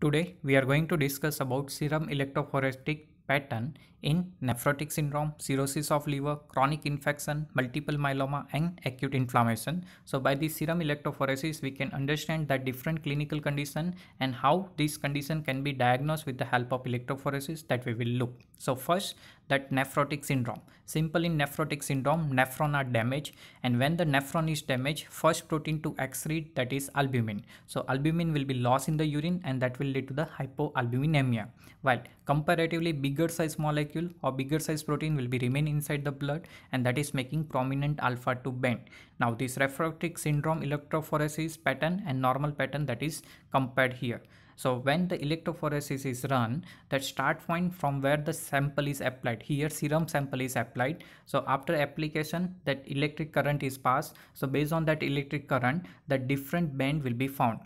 Today we are going to discuss about serum electrophoretic pattern in nephrotic syndrome, cirrhosis of liver, chronic infection, multiple myeloma and acute inflammation. So by the serum electrophoresis we can understand that different clinical condition and how this condition can be diagnosed with the help of electrophoresis that we will look. So first that nephrotic syndrome. Simple in nephrotic syndrome, nephron are damaged and when the nephron is damaged, first protein to excrete that is albumin. So albumin will be lost in the urine and that will lead to the hypoalbuminemia. While comparatively bigger size molecule or bigger size protein will be remain inside the blood and that is making prominent alpha to bend. Now this nephrotic syndrome electrophoresis pattern and normal pattern that is compared here. So when the electrophoresis is run, that start point from where the sample is applied, here serum sample is applied. So after application, that electric current is passed. So based on that electric current, the different band will be found.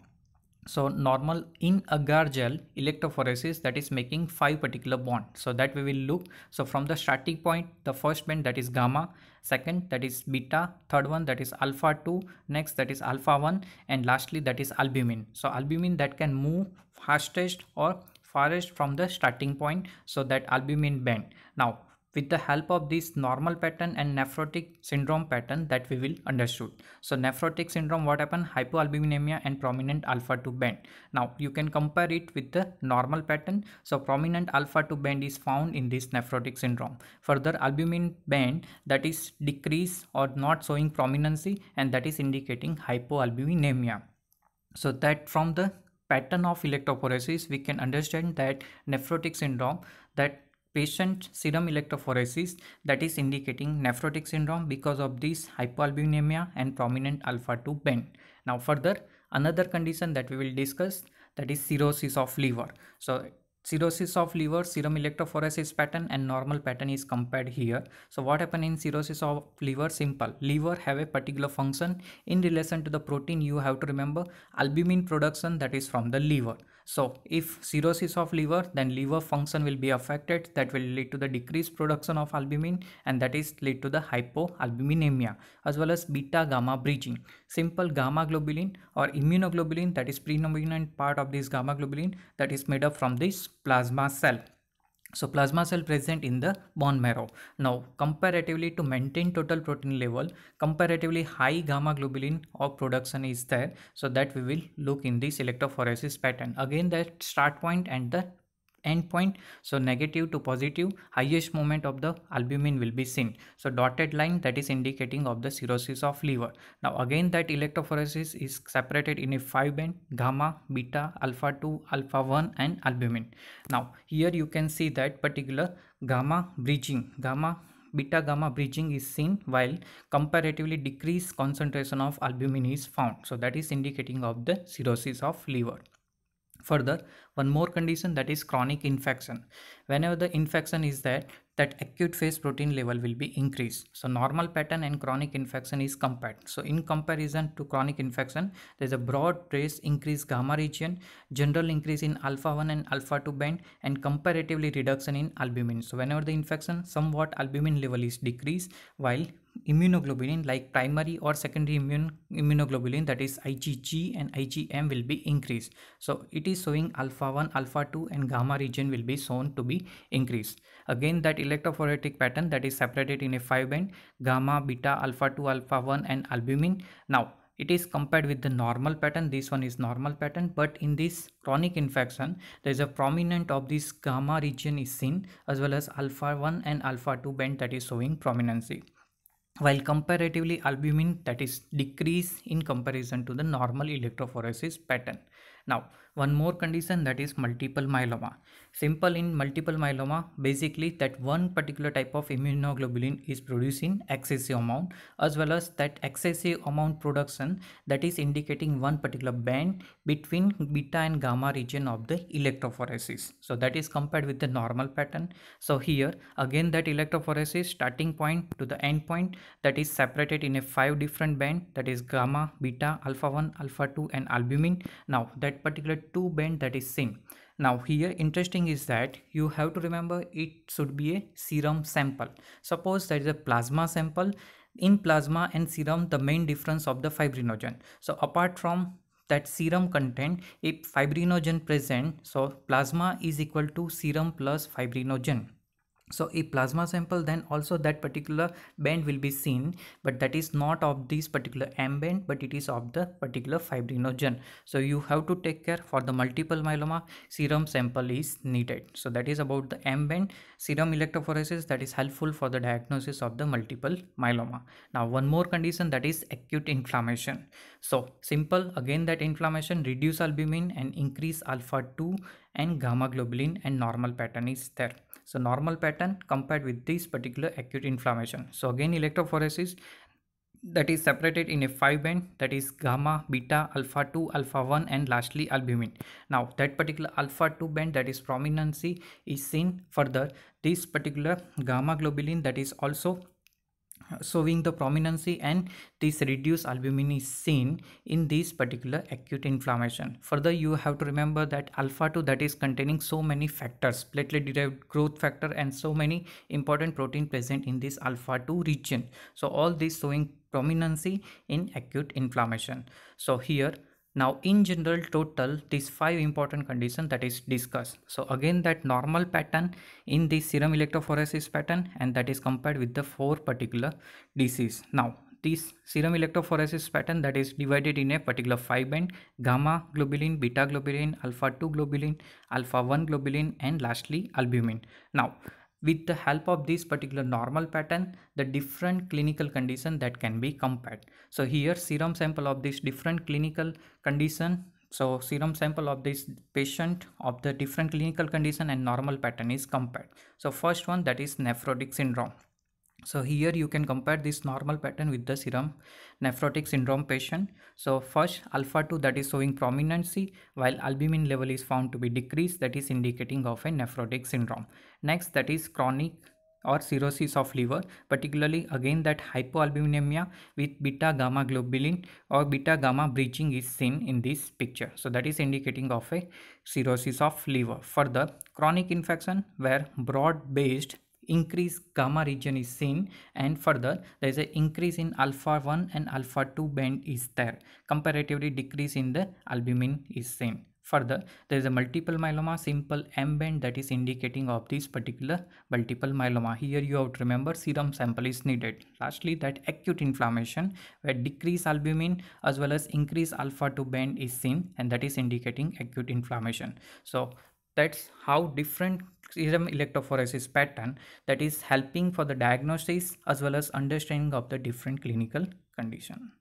So normal in agar gel electrophoresis that is making five particular bond. So that we will look. So from the starting point, the first band that is gamma, second that is beta, third one that is alpha 2, next that is alpha 1 and lastly that is albumin. So albumin that can move fastest or farthest from the starting point so that albumin band. Now with the help of this normal pattern and nephrotic syndrome pattern that we will understood. So nephrotic syndrome what happened hypoalbuminemia and prominent alpha 2 band. Now you can compare it with the normal pattern. So prominent alpha 2 band is found in this nephrotic syndrome. Further albumin band that is decrease or not showing prominency and that is indicating hypoalbuminemia. So that from the pattern of electrophoresis we can understand that nephrotic syndrome that patient serum electrophoresis that is indicating nephrotic syndrome because of this hypoalbuminemia and prominent alpha 2 band. Now further another condition that we will discuss that is cirrhosis of liver. So cirrhosis of liver serum electrophoresis pattern and normal pattern is compared here so what happen in cirrhosis of liver simple liver have a particular function in relation to the protein you have to remember albumin production that is from the liver so if cirrhosis of liver, then liver function will be affected that will lead to the decreased production of albumin and that is lead to the hypoalbuminemia as well as beta gamma bridging. Simple gamma globulin or immunoglobulin that is predominant part of this gamma globulin that is made up from this plasma cell. So plasma cell present in the bone marrow. Now comparatively to maintain total protein level, comparatively high gamma globulin of production is there. So that we will look in the electrophoresis pattern. Again that start point and the endpoint. So negative to positive, highest moment of the albumin will be seen. So dotted line that is indicating of the cirrhosis of liver. Now again that electrophoresis is separated in a 5 band gamma, beta, alpha 2, alpha 1 and albumin. Now here you can see that particular gamma bridging, gamma beta gamma bridging is seen while comparatively decreased concentration of albumin is found. So that is indicating of the cirrhosis of liver further one more condition that is chronic infection whenever the infection is there that acute phase protein level will be increased. So normal pattern and chronic infection is compared. So in comparison to chronic infection, there is a broad trace increase gamma region, general increase in alpha 1 and alpha 2 band and comparatively reduction in albumin. So whenever the infection, somewhat albumin level is decreased while immunoglobulin like primary or secondary immune immunoglobulin that is IgG and IgM will be increased. So it is showing alpha 1, alpha 2 and gamma region will be shown to be increased. Again that electrophoretic pattern that is separated in a 5 band gamma, beta, alpha 2, alpha 1 and albumin. Now it is compared with the normal pattern this one is normal pattern but in this chronic infection there is a prominent of this gamma region is seen as well as alpha 1 and alpha 2 band that is showing prominency while comparatively albumin that is decrease in comparison to the normal electrophoresis pattern now, one more condition that is multiple myeloma. Simple in multiple myeloma, basically that one particular type of immunoglobulin is produced in excessive amount as well as that excessive amount production that is indicating one particular band between beta and gamma region of the electrophoresis. So that is compared with the normal pattern. So here again that electrophoresis starting point to the end point that is separated in a five different band that is gamma, beta, alpha 1, alpha 2 and albumin. Now that that particular two bend that is same now here interesting is that you have to remember it should be a serum sample suppose that is a plasma sample in plasma and serum the main difference of the fibrinogen so apart from that serum content if fibrinogen present so plasma is equal to serum plus fibrinogen so a plasma sample then also that particular band will be seen but that is not of this particular M band but it is of the particular fibrinogen. So you have to take care for the multiple myeloma serum sample is needed. So that is about the M band serum electrophoresis that is helpful for the diagnosis of the multiple myeloma. Now one more condition that is acute inflammation. So simple again that inflammation reduce albumin and increase alpha 2 and gamma globulin and normal pattern is there. So normal pattern compared with this particular acute inflammation. So again electrophoresis that is separated in a 5 band that is gamma, beta, alpha 2, alpha 1 and lastly albumin. Now that particular alpha 2 band that is prominency is seen further. This particular gamma globulin that is also showing the prominency and this reduced albumin is seen in this particular acute inflammation. Further, you have to remember that alpha 2 that is containing so many factors, platelet derived growth factor and so many important protein present in this alpha 2 region. So all this showing prominency in acute inflammation. So here now in general total these five important conditions that is discussed. So again that normal pattern in the serum electrophoresis pattern and that is compared with the four particular disease. Now this serum electrophoresis pattern that is divided in a particular five band gamma globulin, beta globulin, alpha 2 globulin, alpha 1 globulin and lastly albumin. Now with the help of this particular normal pattern the different clinical condition that can be compared so here serum sample of this different clinical condition so serum sample of this patient of the different clinical condition and normal pattern is compared so first one that is nephrotic syndrome so here you can compare this normal pattern with the serum nephrotic syndrome patient. So first alpha 2 that is showing prominency while albumin level is found to be decreased that is indicating of a nephrotic syndrome. Next that is chronic or cirrhosis of liver particularly again that hypoalbuminemia with beta gamma globulin or beta gamma breaching is seen in this picture so that is indicating of a cirrhosis of liver further chronic infection where broad based increase gamma region is seen and further there is an increase in alpha 1 and alpha 2 band is there comparatively decrease in the albumin is seen Further, there is a multiple myeloma simple M band that is indicating of this particular multiple myeloma. Here you have to remember serum sample is needed. Lastly, that acute inflammation where decrease albumin as well as increase alpha 2 band is seen and that is indicating acute inflammation. So that's how different serum electrophoresis pattern that is helping for the diagnosis as well as understanding of the different clinical condition.